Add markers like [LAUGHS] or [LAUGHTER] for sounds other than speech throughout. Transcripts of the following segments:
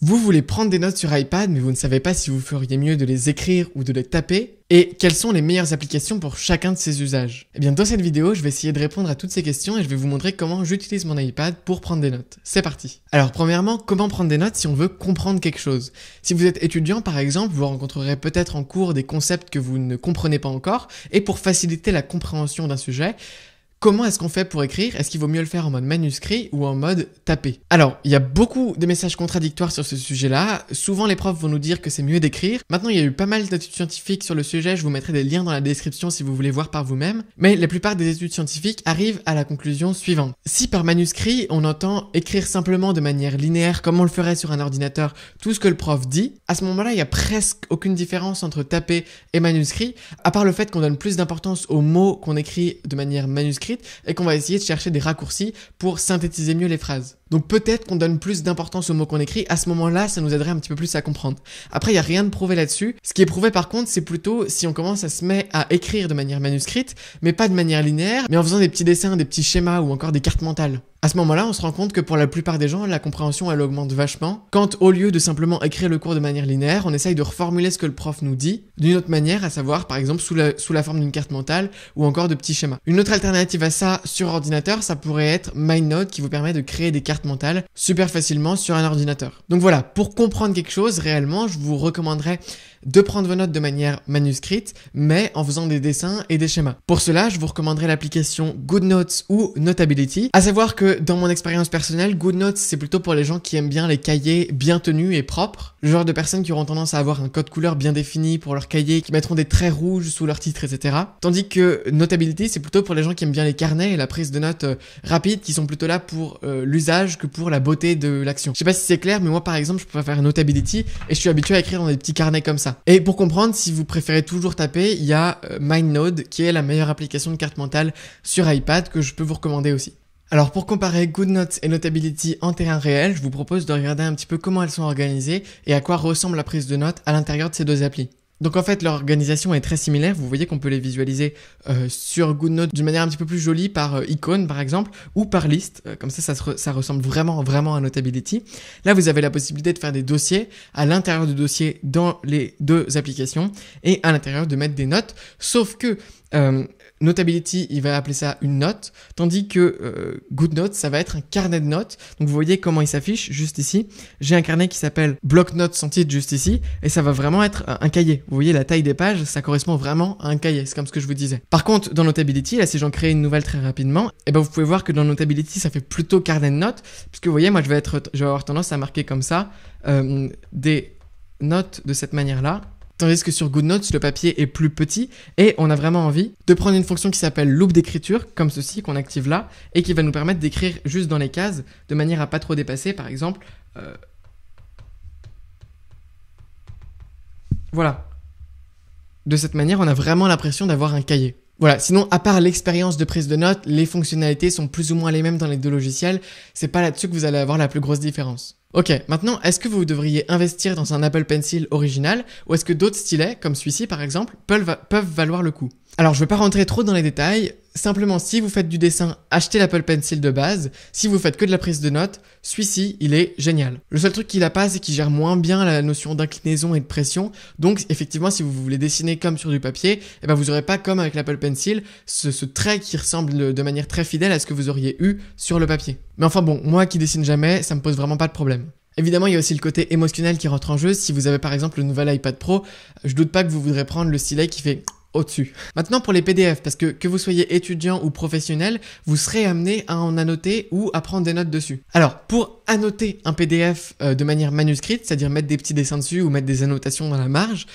Vous voulez prendre des notes sur iPad, mais vous ne savez pas si vous feriez mieux de les écrire ou de les taper Et quelles sont les meilleures applications pour chacun de ces usages Eh bien, dans cette vidéo, je vais essayer de répondre à toutes ces questions et je vais vous montrer comment j'utilise mon iPad pour prendre des notes. C'est parti Alors, premièrement, comment prendre des notes si on veut comprendre quelque chose Si vous êtes étudiant, par exemple, vous rencontrerez peut-être en cours des concepts que vous ne comprenez pas encore, et pour faciliter la compréhension d'un sujet, Comment est-ce qu'on fait pour écrire Est-ce qu'il vaut mieux le faire en mode manuscrit ou en mode tapé Alors, il y a beaucoup de messages contradictoires sur ce sujet-là. Souvent, les profs vont nous dire que c'est mieux d'écrire. Maintenant, il y a eu pas mal d'études scientifiques sur le sujet. Je vous mettrai des liens dans la description si vous voulez voir par vous-même. Mais la plupart des études scientifiques arrivent à la conclusion suivante. Si par manuscrit, on entend écrire simplement de manière linéaire, comme on le ferait sur un ordinateur, tout ce que le prof dit, à ce moment-là, il n'y a presque aucune différence entre tapé et manuscrit, à part le fait qu'on donne plus d'importance aux mots qu'on écrit de manière manuscrite et qu'on va essayer de chercher des raccourcis pour synthétiser mieux les phrases. Donc peut-être qu'on donne plus d'importance aux mots qu'on écrit, à ce moment-là, ça nous aiderait un petit peu plus à comprendre. Après, il n'y a rien de prouvé là-dessus. Ce qui est prouvé par contre, c'est plutôt si on commence à se mettre à écrire de manière manuscrite, mais pas de manière linéaire, mais en faisant des petits dessins, des petits schémas ou encore des cartes mentales. À ce moment-là, on se rend compte que pour la plupart des gens, la compréhension elle augmente vachement quand au lieu de simplement écrire le cours de manière linéaire, on essaye de reformuler ce que le prof nous dit d'une autre manière, à savoir par exemple sous la, sous la forme d'une carte mentale ou encore de petits schémas. Une autre alternative à ça sur ordinateur, ça pourrait être MyNote qui vous permet de créer des cartes mentales super facilement sur un ordinateur. Donc voilà, pour comprendre quelque chose réellement, je vous recommanderais de prendre vos notes de manière manuscrite, mais en faisant des dessins et des schémas. Pour cela, je vous recommanderais l'application GoodNotes ou Notability. À savoir que dans mon expérience personnelle, GoodNotes, c'est plutôt pour les gens qui aiment bien les cahiers bien tenus et propres, le genre de personnes qui auront tendance à avoir un code couleur bien défini pour leur cahiers, qui mettront des traits rouges sous leur titre, etc. Tandis que Notability, c'est plutôt pour les gens qui aiment bien les carnets et la prise de notes euh, rapide, qui sont plutôt là pour euh, l'usage que pour la beauté de l'action. Je sais pas si c'est clair, mais moi par exemple, je préfère Notability et je suis habitué à écrire dans des petits carnets comme ça. Et pour comprendre, si vous préférez toujours taper, il y a euh, MindNode qui est la meilleure application de carte mentale sur iPad que je peux vous recommander aussi. Alors pour comparer GoodNotes et Notability en terrain réel, je vous propose de regarder un petit peu comment elles sont organisées et à quoi ressemble la prise de notes à l'intérieur de ces deux applis. Donc en fait, leur organisation est très similaire. Vous voyez qu'on peut les visualiser euh, sur GoodNote d'une manière un petit peu plus jolie par euh, icône par exemple ou par liste. Euh, comme ça, ça, ça, ressemble vraiment vraiment à Notability. Là, vous avez la possibilité de faire des dossiers à l'intérieur du dossier dans les deux applications et à l'intérieur de mettre des notes. Sauf que Notability, il va appeler ça une note, tandis que GoodNotes, GoodNote, ça va être un carnet de notes. Donc vous voyez comment il s'affiche juste ici. J'ai un carnet qui s'appelle Bloc Notes juste ici, et ça va vraiment être un cahier vous voyez la taille des pages, ça correspond vraiment à un cahier, c'est comme ce que je vous disais. Par contre, dans Notability, là si j'en crée une nouvelle très rapidement, et eh ben vous pouvez voir que dans Notability, ça fait plutôt carnet de notes, puisque vous voyez, moi je vais, être, je vais avoir tendance à marquer comme ça euh, des notes de cette manière-là, tandis que sur GoodNotes, le papier est plus petit et on a vraiment envie de prendre une fonction qui s'appelle Loop d'écriture, comme ceci qu'on active là, et qui va nous permettre d'écrire juste dans les cases de manière à pas trop dépasser, par exemple. Euh, voilà, de cette manière, on a vraiment l'impression d'avoir un cahier. Voilà, sinon, à part l'expérience de prise de notes, les fonctionnalités sont plus ou moins les mêmes dans les deux logiciels, c'est pas là-dessus que vous allez avoir la plus grosse différence. Ok, maintenant, est-ce que vous devriez investir dans un Apple Pencil original, ou est-ce que d'autres stylets, comme celui-ci par exemple, peuvent, valoir le coup Alors, je vais pas rentrer trop dans les détails, Simplement, si vous faites du dessin, achetez l'Apple Pencil de base. Si vous faites que de la prise de notes, celui-ci, il est génial. Le seul truc qu'il a pas, c'est qu'il gère moins bien la notion d'inclinaison et de pression. Donc, effectivement, si vous voulez dessiner comme sur du papier, eh ben, vous aurez pas comme avec l'Apple Pencil ce, trait qui ressemble de manière très fidèle à ce que vous auriez eu sur le papier. Mais enfin bon, moi qui dessine jamais, ça me pose vraiment pas de problème. Évidemment, il y a aussi le côté émotionnel qui rentre en jeu. Si vous avez par exemple le nouvel iPad Pro, je doute pas que vous voudrez prendre le stylet qui fait au-dessus. Maintenant pour les PDF, parce que que vous soyez étudiant ou professionnel, vous serez amené à en annoter ou à prendre des notes dessus. Alors pour annoter un PDF euh, de manière manuscrite, c'est-à-dire mettre des petits dessins dessus ou mettre des annotations dans la marge,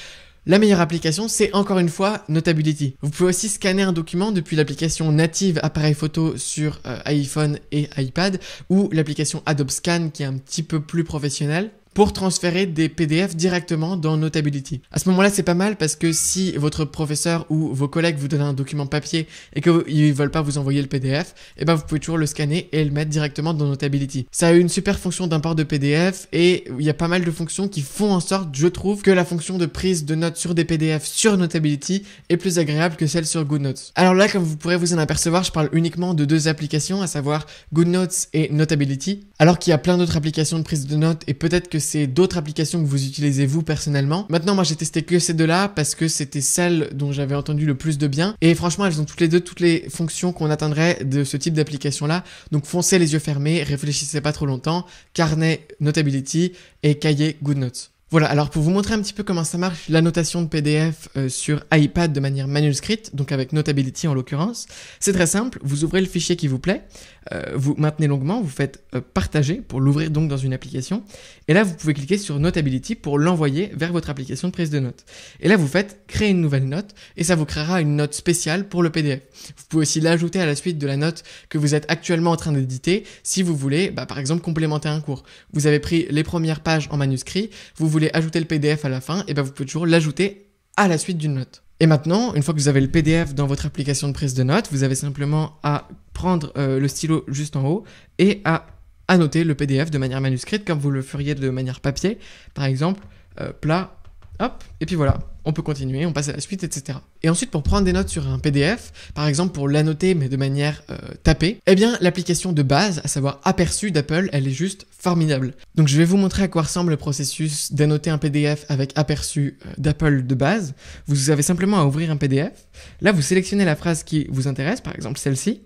la meilleure application, c'est encore une fois Notability. Vous pouvez aussi scanner un document depuis l'application native appareil photo sur euh, iPhone et iPad ou l'application Adobe Scan qui est un petit peu plus professionnelle pour transférer des PDF directement dans Notability. À ce moment-là, c'est pas mal parce que si votre professeur ou vos collègues vous donnent un document papier et qu'ils ne veulent pas vous envoyer le PDF, et eh ben vous pouvez toujours le scanner et le mettre directement dans Notability. Ça a une super fonction d'import de PDF et il y a pas mal de fonctions qui font en sorte, je trouve, que la fonction de prise de notes sur des PDF sur Notability est plus agréable que celle sur GoodNotes. Alors là, comme vous pourrez vous en apercevoir, je parle uniquement de deux applications, à savoir GoodNotes et Notability, alors qu'il y a plein d'autres applications de prise de notes et peut-être que c'est d'autres applications que vous utilisez vous personnellement. Maintenant, moi j'ai testé que ces deux-là parce que c'était celle dont j'avais entendu le plus de bien. Et franchement, elles ont toutes les deux toutes les fonctions qu'on atteindrait de ce type d'application-là. Donc foncez les yeux fermés, réfléchissez pas trop longtemps. Carnet Notability et cahier GoodNotes. Voilà, alors pour vous montrer un petit peu comment ça marche, l'annotation de PDF euh, sur iPad de manière manuscrite, donc avec Notability en l'occurrence, c'est très simple, vous ouvrez le fichier qui vous plaît, euh, vous maintenez longuement, vous faites euh, partager pour l'ouvrir donc dans une application. Et là, vous pouvez cliquer sur Notability pour l'envoyer vers votre application de prise de notes. Et là, vous faites créer une nouvelle note et ça vous créera une note spéciale pour le PDF. Vous pouvez aussi l'ajouter à la suite de la note que vous êtes actuellement en train d'éditer si vous voulez, bah, par exemple, complémenter un cours. Vous avez pris les premières pages en manuscrit, vous voulez ajouter le PDF à la fin, et ben vous pouvez toujours l'ajouter à la suite d'une note. Et maintenant, une fois que vous avez le PDF dans votre application de prise de notes, vous avez simplement à prendre euh, le stylo juste en haut et à annoter le PDF de manière manuscrite comme vous le feriez de manière papier. Par exemple, euh, plat Hop, et puis voilà, on peut continuer, on passe à la suite, etc. Et ensuite, pour prendre des notes sur un PDF, par exemple pour l'annoter mais de manière euh, tapée, eh bien l'application de base, à savoir Aperçu d'Apple, elle est juste formidable. Donc je vais vous montrer à quoi ressemble le processus d'annoter un PDF avec Aperçu euh, d'Apple de base. Vous avez simplement à ouvrir un PDF. Là, vous sélectionnez la phrase qui vous intéresse, par exemple celle-ci.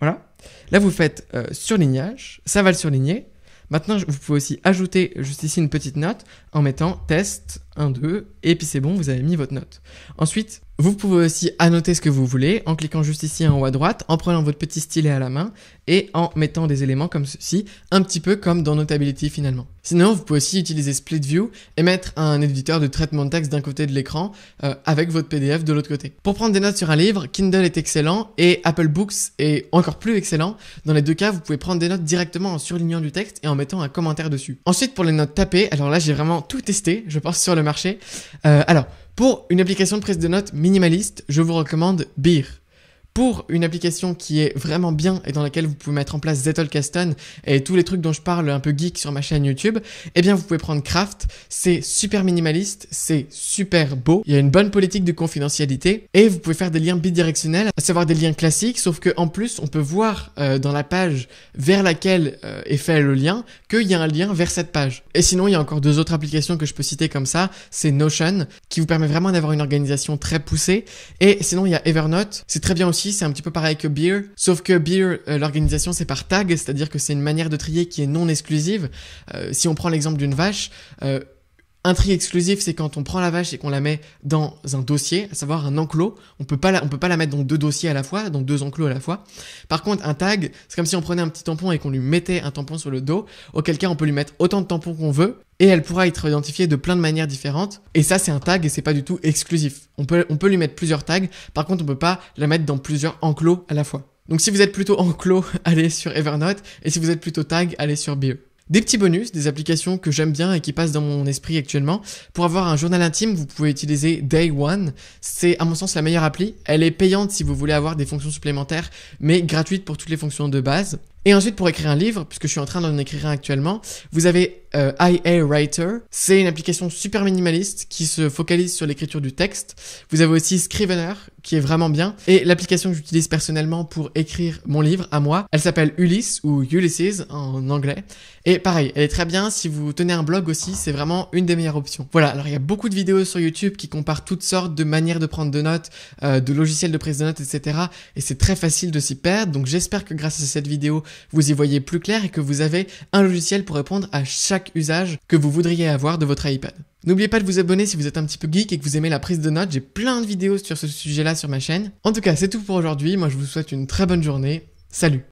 Voilà. Là, vous faites euh, surlignage, ça va le surligner. Maintenant, vous pouvez aussi ajouter juste ici une petite note en mettant test 1, 2, et puis c'est bon, vous avez mis votre note. Ensuite, vous pouvez aussi annoter ce que vous voulez en cliquant juste ici en haut à droite, en prenant votre petit stylet à la main et en mettant des éléments comme ceci, un petit peu comme dans Notability finalement. Sinon, vous pouvez aussi utiliser Split View et mettre un éditeur de traitement de texte d'un côté de l'écran euh, avec votre PDF de l'autre côté. Pour prendre des notes sur un livre, Kindle est excellent et Apple Books est encore plus excellent. Dans les deux cas, vous pouvez prendre des notes directement en surlignant du texte et en mettant un commentaire dessus. Ensuite, pour les notes tapées, alors là j'ai vraiment tout testé, je pense sur le marché. Euh, alors, pour une application de prise de notes minimaliste, je vous recommande Beer pour une application qui est vraiment bien et dans laquelle vous pouvez mettre en place Zettelkasten et tous les trucs dont je parle un peu geek sur ma chaîne YouTube, eh bien vous pouvez prendre Craft. C'est super minimaliste, c'est super beau, il y a une bonne politique de confidentialité et vous pouvez faire des liens bidirectionnels, à savoir des liens classiques, sauf que en plus on peut voir euh, dans la page vers laquelle euh, est fait le lien qu'il y a un lien vers cette page. Et sinon il y a encore deux autres applications que je peux citer comme ça, c'est Notion qui vous permet vraiment d'avoir une organisation très poussée et sinon il y a Evernote, c'est très bien aussi c'est un petit peu pareil que Beer, sauf que Beer, euh, l'organisation, c'est par tag, c'est-à-dire que c'est une manière de trier qui est non exclusive. Euh, si on prend l'exemple d'une vache, euh, un tri exclusif, c'est quand on prend la vache et qu'on la met dans un dossier, à savoir un enclos. On peut pas la, peut pas la mettre dans deux dossiers à la fois, donc deux enclos à la fois. Par contre, un tag, c'est comme si on prenait un petit tampon et qu'on lui mettait un tampon sur le dos. Auquel cas, on peut lui mettre autant de tampons qu'on veut et elle pourra être identifiée de plein de manières différentes. Et ça, c'est un tag et c'est pas du tout exclusif. On peut, on peut lui mettre plusieurs tags. Par contre, on peut pas la mettre dans plusieurs enclos à la fois. Donc si vous êtes plutôt enclos, [LAUGHS] allez sur Evernote. Et si vous êtes plutôt tag, allez sur BE. Des petits bonus, des applications que j'aime bien et qui passent dans mon esprit actuellement. Pour avoir un journal intime, vous pouvez utiliser Day One. C'est à mon sens la meilleure appli. Elle est payante si vous voulez avoir des fonctions supplémentaires, mais gratuite pour toutes les fonctions de base. Et ensuite, pour écrire un livre, puisque je suis en train d'en écrire un actuellement, vous avez euh, IA Writer. C'est une application super minimaliste qui se focalise sur l'écriture du texte. Vous avez aussi Scrivener, qui est vraiment bien. Et l'application que j'utilise personnellement pour écrire mon livre à moi, elle s'appelle Ulysse ou Ulysses en anglais. Et pareil, elle est très bien. Si vous tenez un blog aussi, c'est vraiment une des meilleures options. Voilà, alors il y a beaucoup de vidéos sur YouTube qui comparent toutes sortes de manières de prendre de notes, euh, de logiciels de prise de notes, etc. Et c'est très facile de s'y perdre. Donc j'espère que grâce à cette vidéo, vous y voyez plus clair et que vous avez un logiciel pour répondre à chaque usage que vous voudriez avoir de votre iPad. N'oubliez pas de vous abonner si vous êtes un petit peu geek et que vous aimez la prise de notes, j'ai plein de vidéos sur ce sujet-là sur ma chaîne. En tout cas, c'est tout pour aujourd'hui, moi je vous souhaite une très bonne journée, salut